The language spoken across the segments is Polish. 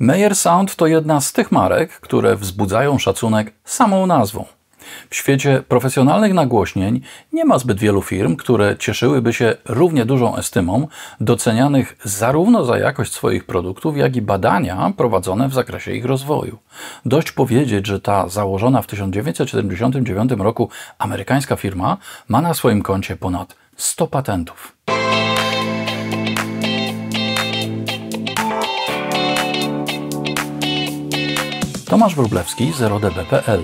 Meyer Sound to jedna z tych marek, które wzbudzają szacunek samą nazwą. W świecie profesjonalnych nagłośnień nie ma zbyt wielu firm, które cieszyłyby się równie dużą estymą, docenianych zarówno za jakość swoich produktów, jak i badania prowadzone w zakresie ich rozwoju. Dość powiedzieć, że ta założona w 1979 roku amerykańska firma ma na swoim koncie ponad 100 patentów. Tomasz Wróblewski z 0db.pl.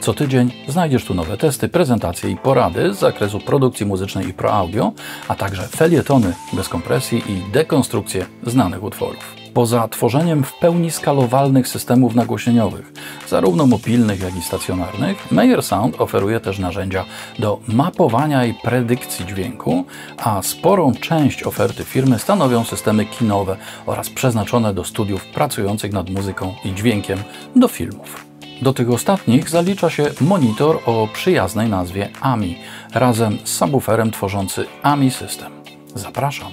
Co tydzień znajdziesz tu nowe testy, prezentacje i porady z zakresu produkcji muzycznej i pro audio, a także felietony bez kompresji i dekonstrukcje znanych utworów poza tworzeniem w pełni skalowalnych systemów nagłośnieniowych, zarówno mobilnych, jak i stacjonarnych, Meyer Sound oferuje też narzędzia do mapowania i predykcji dźwięku, a sporą część oferty firmy stanowią systemy kinowe oraz przeznaczone do studiów pracujących nad muzyką i dźwiękiem do filmów. Do tych ostatnich zalicza się monitor o przyjaznej nazwie AMI, razem z subwooferem tworzący AMI System. Zapraszam.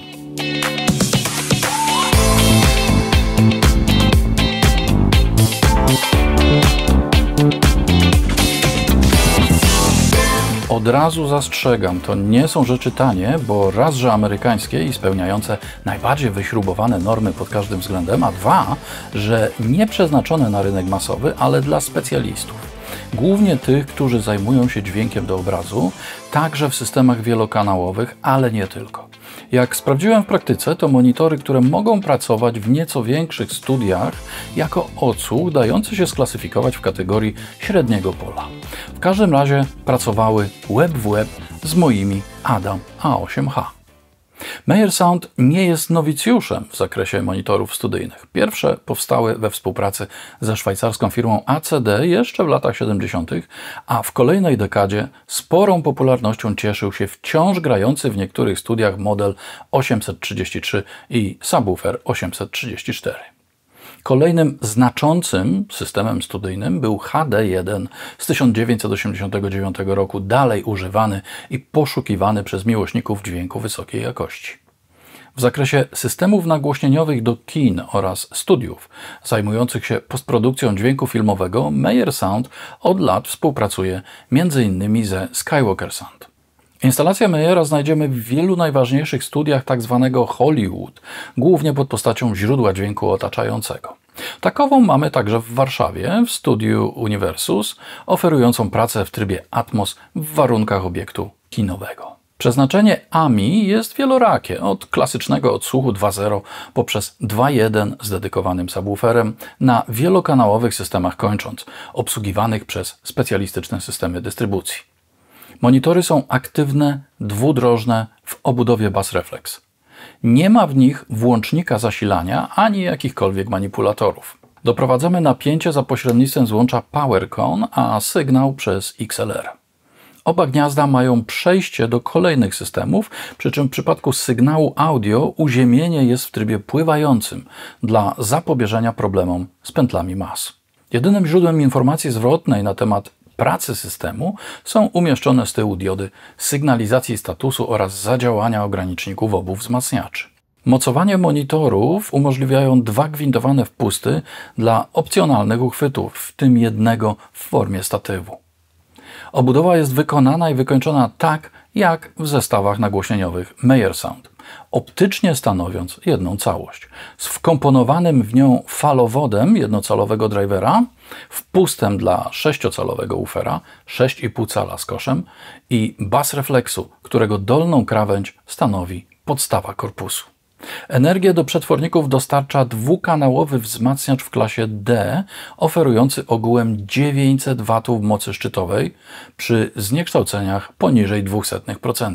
razu zastrzegam, to nie są rzeczy tanie, bo raz, że amerykańskie i spełniające najbardziej wyśrubowane normy pod każdym względem, a dwa, że nie przeznaczone na rynek masowy, ale dla specjalistów głównie tych, którzy zajmują się dźwiękiem do obrazu, także w systemach wielokanałowych, ale nie tylko. Jak sprawdziłem w praktyce, to monitory, które mogą pracować w nieco większych studiach jako odsłuch, dający się sklasyfikować w kategorii średniego pola. W każdym razie pracowały web w web z moimi Adam A8H. Meyer Sound nie jest nowicjuszem w zakresie monitorów studyjnych. Pierwsze powstały we współpracy ze szwajcarską firmą ACD jeszcze w latach 70., a w kolejnej dekadzie sporą popularnością cieszył się wciąż grający w niektórych studiach model 833 i subwoofer 834. Kolejnym znaczącym systemem studyjnym był HD1 z 1989 roku, dalej używany i poszukiwany przez miłośników dźwięku wysokiej jakości. W zakresie systemów nagłośnieniowych do kin oraz studiów zajmujących się postprodukcją dźwięku filmowego, Meyer Sound od lat współpracuje m.in. ze Skywalker Sound. Instalację Meyera znajdziemy w wielu najważniejszych studiach tzw. Tak Hollywood, głównie pod postacią źródła dźwięku otaczającego. Takową mamy także w Warszawie, w studiu Universus, oferującą pracę w trybie Atmos w warunkach obiektu kinowego. Przeznaczenie AMI jest wielorakie, od klasycznego odsłuchu 2.0 poprzez 2.1 z dedykowanym subwooferem na wielokanałowych systemach kończąc, obsługiwanych przez specjalistyczne systemy dystrybucji. Monitory są aktywne, dwudrożne w obudowie Bass Reflex. Nie ma w nich włącznika zasilania ani jakichkolwiek manipulatorów. Doprowadzamy napięcie za pośrednictwem złącza PowerCon, a sygnał przez XLR. Oba gniazda mają przejście do kolejnych systemów, przy czym w przypadku sygnału audio uziemienie jest w trybie pływającym dla zapobieżenia problemom z pętlami mas. Jedynym źródłem informacji zwrotnej na temat pracy systemu są umieszczone z tyłu diody sygnalizacji statusu oraz zadziałania ograniczników obu wzmacniaczy. Mocowanie monitorów umożliwiają dwa gwintowane wpusty dla opcjonalnych uchwytów, w tym jednego w formie statywu. Obudowa jest wykonana i wykończona tak, jak w zestawach nagłośnieniowych Meyer Sound, optycznie stanowiąc jedną całość. Z wkomponowanym w nią falowodem jednocalowego drivera, wpustem dla sześciocalowego ufera, 6,5 cala z koszem i bas refleksu, którego dolną krawędź stanowi podstawa korpusu. Energię do przetworników dostarcza dwukanałowy wzmacniacz w klasie D, oferujący ogółem 900 W mocy szczytowej przy zniekształceniach poniżej 200%.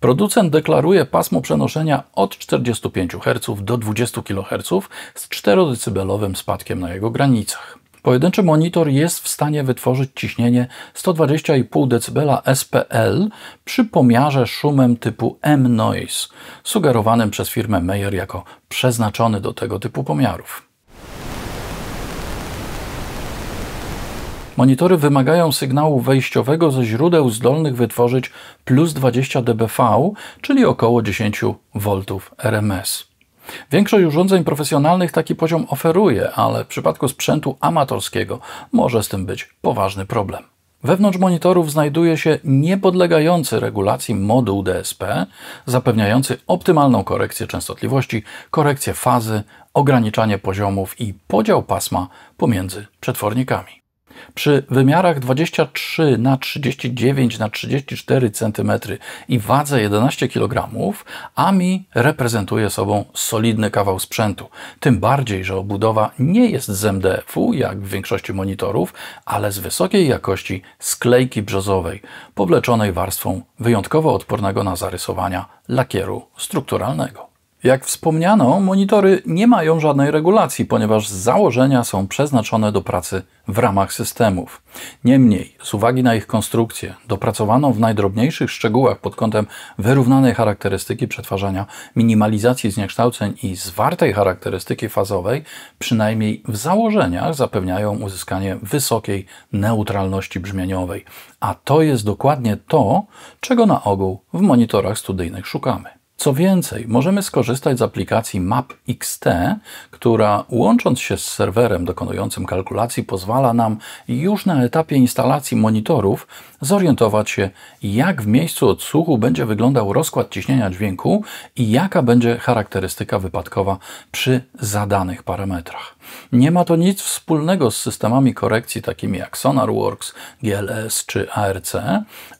Producent deklaruje pasmo przenoszenia od 45 Hz do 20 kHz z 4 dB spadkiem na jego granicach. Pojedynczy monitor jest w stanie wytworzyć ciśnienie 120,5 dB SPL przy pomiarze szumem typu M-Noise, sugerowanym przez firmę Meyer jako przeznaczony do tego typu pomiarów. Monitory wymagają sygnału wejściowego ze źródeł zdolnych wytworzyć plus 20 dBV, czyli około 10 V RMS. Większość urządzeń profesjonalnych taki poziom oferuje, ale w przypadku sprzętu amatorskiego może z tym być poważny problem. Wewnątrz monitorów znajduje się niepodlegający regulacji moduł DSP, zapewniający optymalną korekcję częstotliwości, korekcję fazy, ograniczanie poziomów i podział pasma pomiędzy przetwornikami. Przy wymiarach 23 na 39 na 34 cm i wadze 11 kg AMI reprezentuje sobą solidny kawał sprzętu. Tym bardziej, że obudowa nie jest z MDF-u, jak w większości monitorów, ale z wysokiej jakości sklejki brzozowej, powleczonej warstwą wyjątkowo odpornego na zarysowania lakieru strukturalnego. Jak wspomniano, monitory nie mają żadnej regulacji, ponieważ z założenia są przeznaczone do pracy w ramach systemów. Niemniej, z uwagi na ich konstrukcję, dopracowano w najdrobniejszych szczegółach pod kątem wyrównanej charakterystyki przetwarzania, minimalizacji zniekształceń i zwartej charakterystyki fazowej, przynajmniej w założeniach zapewniają uzyskanie wysokiej neutralności brzmieniowej. A to jest dokładnie to, czego na ogół w monitorach studyjnych szukamy. Co więcej, możemy skorzystać z aplikacji MapXT, która łącząc się z serwerem dokonującym kalkulacji pozwala nam już na etapie instalacji monitorów zorientować się, jak w miejscu odsłuchu będzie wyglądał rozkład ciśnienia dźwięku i jaka będzie charakterystyka wypadkowa przy zadanych parametrach. Nie ma to nic wspólnego z systemami korekcji takimi jak SonarWorks, GLS czy ARC,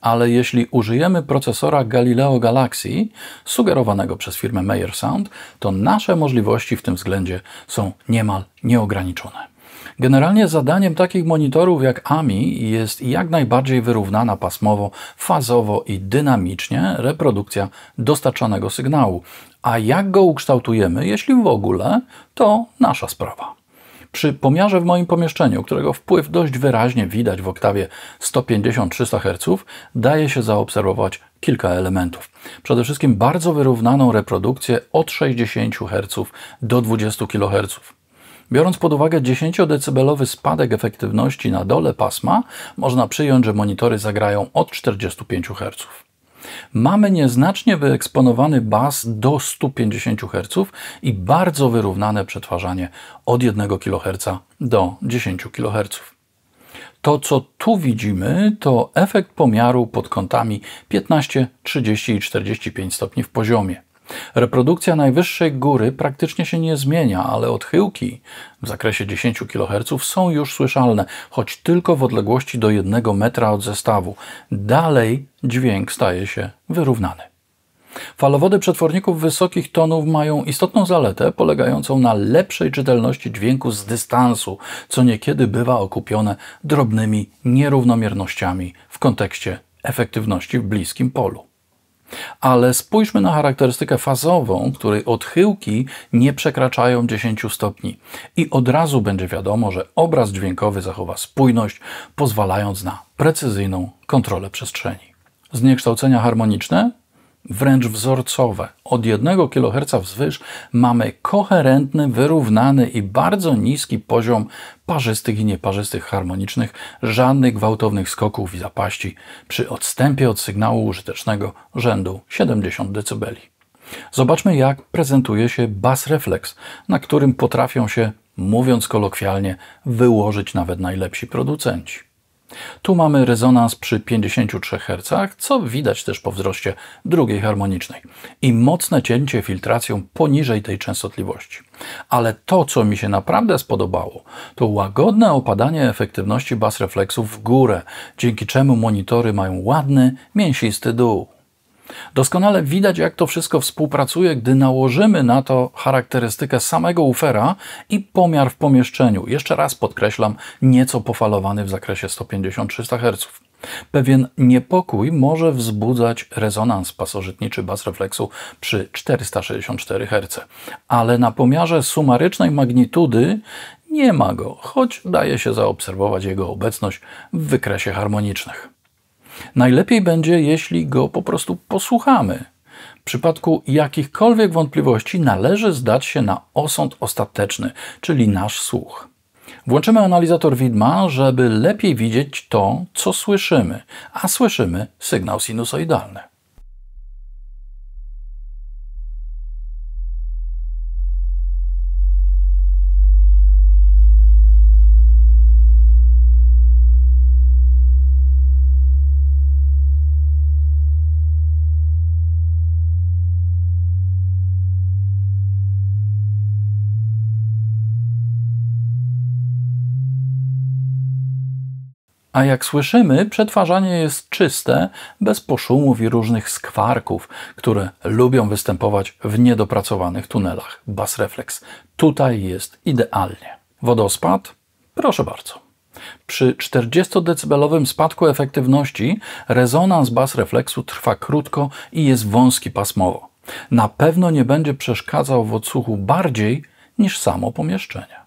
ale jeśli użyjemy procesora Galileo Galaxy, sugerowanego przez firmę Meyer Sound, to nasze możliwości w tym względzie są niemal nieograniczone. Generalnie zadaniem takich monitorów jak AMI jest jak najbardziej wyrównana pasmowo, fazowo i dynamicznie reprodukcja dostarczanego sygnału. A jak go ukształtujemy, jeśli w ogóle, to nasza sprawa. Przy pomiarze w moim pomieszczeniu, którego wpływ dość wyraźnie widać w oktawie 150-300 Hz, daje się zaobserwować kilka elementów. Przede wszystkim bardzo wyrównaną reprodukcję od 60 Hz do 20 kHz. Biorąc pod uwagę 10-decybelowy spadek efektywności na dole pasma, można przyjąć, że monitory zagrają od 45 Hz. Mamy nieznacznie wyeksponowany bas do 150 Hz i bardzo wyrównane przetwarzanie od 1 kHz do 10 kHz. To, co tu widzimy, to efekt pomiaru pod kątami 15, 30 i 45 stopni w poziomie. Reprodukcja najwyższej góry praktycznie się nie zmienia, ale odchyłki w zakresie 10 kHz są już słyszalne, choć tylko w odległości do 1 metra od zestawu. Dalej dźwięk staje się wyrównany. Falowody przetworników wysokich tonów mają istotną zaletę polegającą na lepszej czytelności dźwięku z dystansu, co niekiedy bywa okupione drobnymi nierównomiernościami w kontekście efektywności w bliskim polu. Ale spójrzmy na charakterystykę fazową, której odchyłki nie przekraczają 10 stopni. I od razu będzie wiadomo, że obraz dźwiękowy zachowa spójność, pozwalając na precyzyjną kontrolę przestrzeni. Zniekształcenia harmoniczne wręcz wzorcowe. Od 1 kHz wzwyż mamy koherentny, wyrównany i bardzo niski poziom parzystych i nieparzystych harmonicznych, żadnych gwałtownych skoków i zapaści przy odstępie od sygnału użytecznego rzędu 70 dB. Zobaczmy, jak prezentuje się bas refleks, na którym potrafią się, mówiąc kolokwialnie, wyłożyć nawet najlepsi producenci. Tu mamy rezonans przy 53 Hz, co widać też po wzroście drugiej harmonicznej i mocne cięcie filtracją poniżej tej częstotliwości. Ale to, co mi się naprawdę spodobało, to łagodne opadanie efektywności bas refleksów w górę, dzięki czemu monitory mają ładny, mięsisty dół. Doskonale widać, jak to wszystko współpracuje, gdy nałożymy na to charakterystykę samego ufera i pomiar w pomieszczeniu. Jeszcze raz podkreślam, nieco pofalowany w zakresie 150-300 Hz. Pewien niepokój może wzbudzać rezonans pasożytniczy basrefleksu refleksu przy 464 Hz, ale na pomiarze sumarycznej magnitudy nie ma go, choć daje się zaobserwować jego obecność w wykresie harmonicznych. Najlepiej będzie, jeśli go po prostu posłuchamy. W przypadku jakichkolwiek wątpliwości należy zdać się na osąd ostateczny, czyli nasz słuch. Włączymy analizator widma, żeby lepiej widzieć to, co słyszymy, a słyszymy sygnał sinusoidalny. A jak słyszymy, przetwarzanie jest czyste, bez poszumów i różnych skwarków, które lubią występować w niedopracowanych tunelach. Bas reflex. Tutaj jest idealnie. Wodospad? Proszę bardzo. Przy 40-decybelowym spadku efektywności rezonans bas refleksu trwa krótko i jest wąski pasmowo. Na pewno nie będzie przeszkadzał w odsłuchu bardziej niż samo pomieszczenie.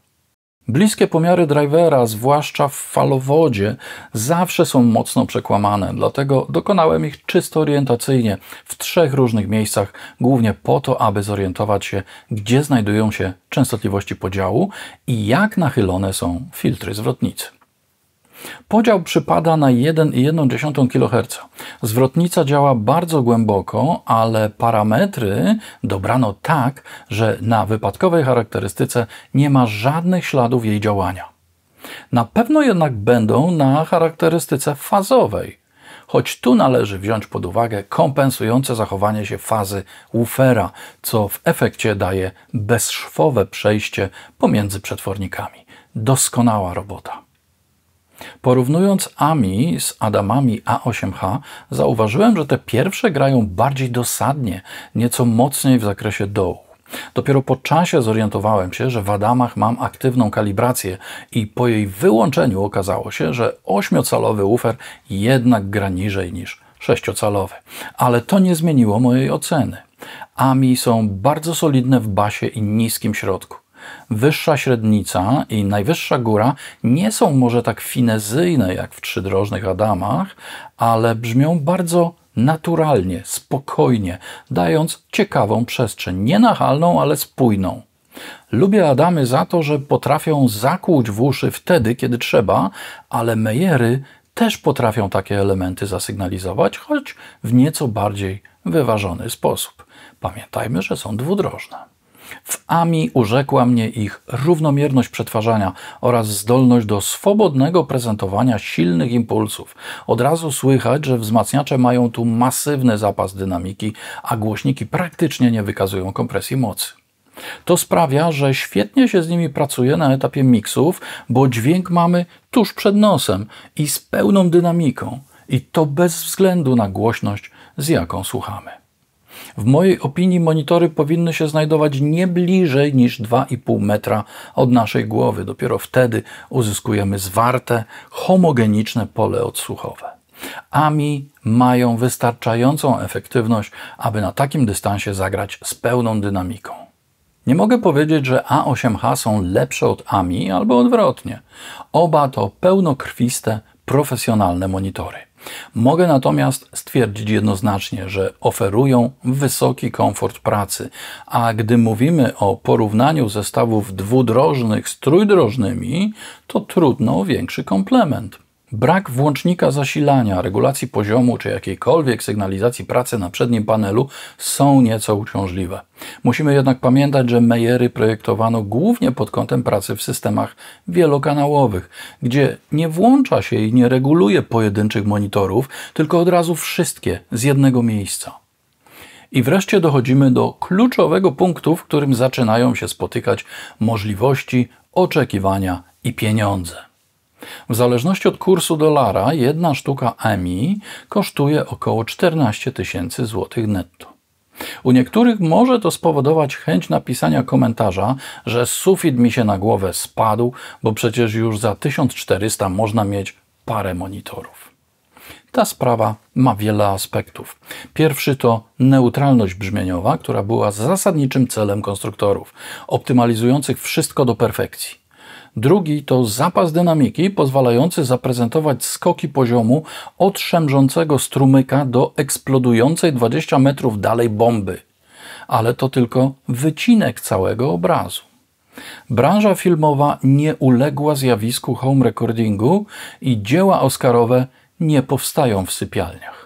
Bliskie pomiary drivera, zwłaszcza w falowodzie, zawsze są mocno przekłamane, dlatego dokonałem ich czysto orientacyjnie w trzech różnych miejscach, głównie po to, aby zorientować się, gdzie znajdują się częstotliwości podziału i jak nachylone są filtry zwrotnicy. Podział przypada na 1,1 kHz. Zwrotnica działa bardzo głęboko, ale parametry dobrano tak, że na wypadkowej charakterystyce nie ma żadnych śladów jej działania. Na pewno jednak będą na charakterystyce fazowej, choć tu należy wziąć pod uwagę kompensujące zachowanie się fazy woofera, co w efekcie daje bezszwowe przejście pomiędzy przetwornikami. Doskonała robota. Porównując AMI z Adamami A8H, zauważyłem, że te pierwsze grają bardziej dosadnie, nieco mocniej w zakresie dołu. Dopiero po czasie zorientowałem się, że w Adamach mam aktywną kalibrację i po jej wyłączeniu okazało się, że 8-calowy ufer jednak gra niżej niż 6-calowy. Ale to nie zmieniło mojej oceny. AMI są bardzo solidne w basie i niskim środku. Wyższa średnica i najwyższa góra nie są może tak finezyjne jak w trzydrożnych Adamach, ale brzmią bardzo naturalnie, spokojnie, dając ciekawą przestrzeń, nie ale spójną. Lubię Adamy za to, że potrafią zakłuć w uszy wtedy, kiedy trzeba, ale Mejery też potrafią takie elementy zasygnalizować, choć w nieco bardziej wyważony sposób. Pamiętajmy, że są dwudrożne. W AMI urzekła mnie ich równomierność przetwarzania oraz zdolność do swobodnego prezentowania silnych impulsów. Od razu słychać, że wzmacniacze mają tu masywny zapas dynamiki, a głośniki praktycznie nie wykazują kompresji mocy. To sprawia, że świetnie się z nimi pracuje na etapie miksów, bo dźwięk mamy tuż przed nosem i z pełną dynamiką, i to bez względu na głośność, z jaką słuchamy. W mojej opinii monitory powinny się znajdować nie bliżej niż 2,5 metra od naszej głowy. Dopiero wtedy uzyskujemy zwarte, homogeniczne pole odsłuchowe. AMI mają wystarczającą efektywność, aby na takim dystansie zagrać z pełną dynamiką. Nie mogę powiedzieć, że A8H są lepsze od AMI albo odwrotnie. Oba to pełnokrwiste, profesjonalne monitory. Mogę natomiast stwierdzić jednoznacznie, że oferują wysoki komfort pracy, a gdy mówimy o porównaniu zestawów dwudrożnych z trójdrożnymi, to trudno o większy komplement. Brak włącznika zasilania, regulacji poziomu czy jakiejkolwiek sygnalizacji pracy na przednim panelu są nieco uciążliwe. Musimy jednak pamiętać, że Meyery projektowano głównie pod kątem pracy w systemach wielokanałowych, gdzie nie włącza się i nie reguluje pojedynczych monitorów, tylko od razu wszystkie z jednego miejsca. I wreszcie dochodzimy do kluczowego punktu, w którym zaczynają się spotykać możliwości, oczekiwania i pieniądze. W zależności od kursu dolara, jedna sztuka EMI kosztuje około 14 tysięcy złotych netto. U niektórych może to spowodować chęć napisania komentarza, że sufit mi się na głowę spadł, bo przecież już za 1400 można mieć parę monitorów. Ta sprawa ma wiele aspektów. Pierwszy to neutralność brzmieniowa, która była zasadniczym celem konstruktorów, optymalizujących wszystko do perfekcji. Drugi to zapas dynamiki pozwalający zaprezentować skoki poziomu od szemrzącego strumyka do eksplodującej 20 metrów dalej bomby. Ale to tylko wycinek całego obrazu. Branża filmowa nie uległa zjawisku home recordingu i dzieła Oscarowe nie powstają w sypialniach.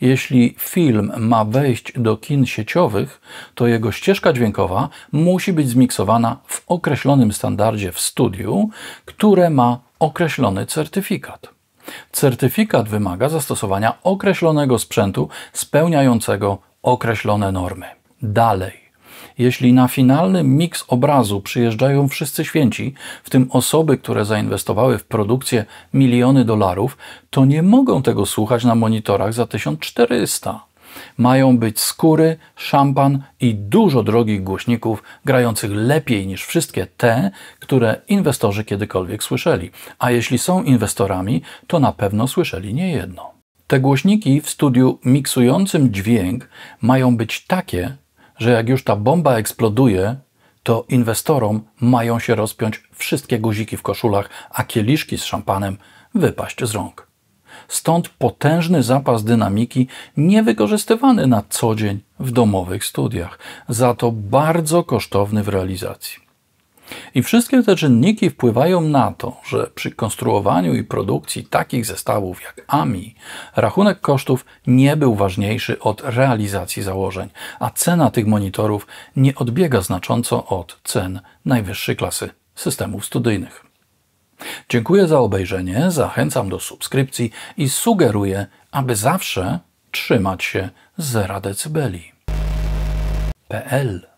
Jeśli film ma wejść do kin sieciowych, to jego ścieżka dźwiękowa musi być zmiksowana w określonym standardzie w studiu, które ma określony certyfikat. Certyfikat wymaga zastosowania określonego sprzętu spełniającego określone normy. Dalej jeśli na finalny miks obrazu przyjeżdżają wszyscy święci, w tym osoby, które zainwestowały w produkcję miliony dolarów, to nie mogą tego słuchać na monitorach za 1400. Mają być skóry, szampan i dużo drogich głośników grających lepiej niż wszystkie te, które inwestorzy kiedykolwiek słyszeli. A jeśli są inwestorami, to na pewno słyszeli niejedno. Te głośniki w studiu miksującym dźwięk mają być takie, że jak już ta bomba eksploduje, to inwestorom mają się rozpiąć wszystkie guziki w koszulach, a kieliszki z szampanem wypaść z rąk. Stąd potężny zapas dynamiki niewykorzystywany na co dzień w domowych studiach, za to bardzo kosztowny w realizacji. I wszystkie te czynniki wpływają na to, że przy konstruowaniu i produkcji takich zestawów jak AMI rachunek kosztów nie był ważniejszy od realizacji założeń, a cena tych monitorów nie odbiega znacząco od cen najwyższej klasy systemów studyjnych. Dziękuję za obejrzenie, zachęcam do subskrypcji i sugeruję, aby zawsze trzymać się zera decybeli. PL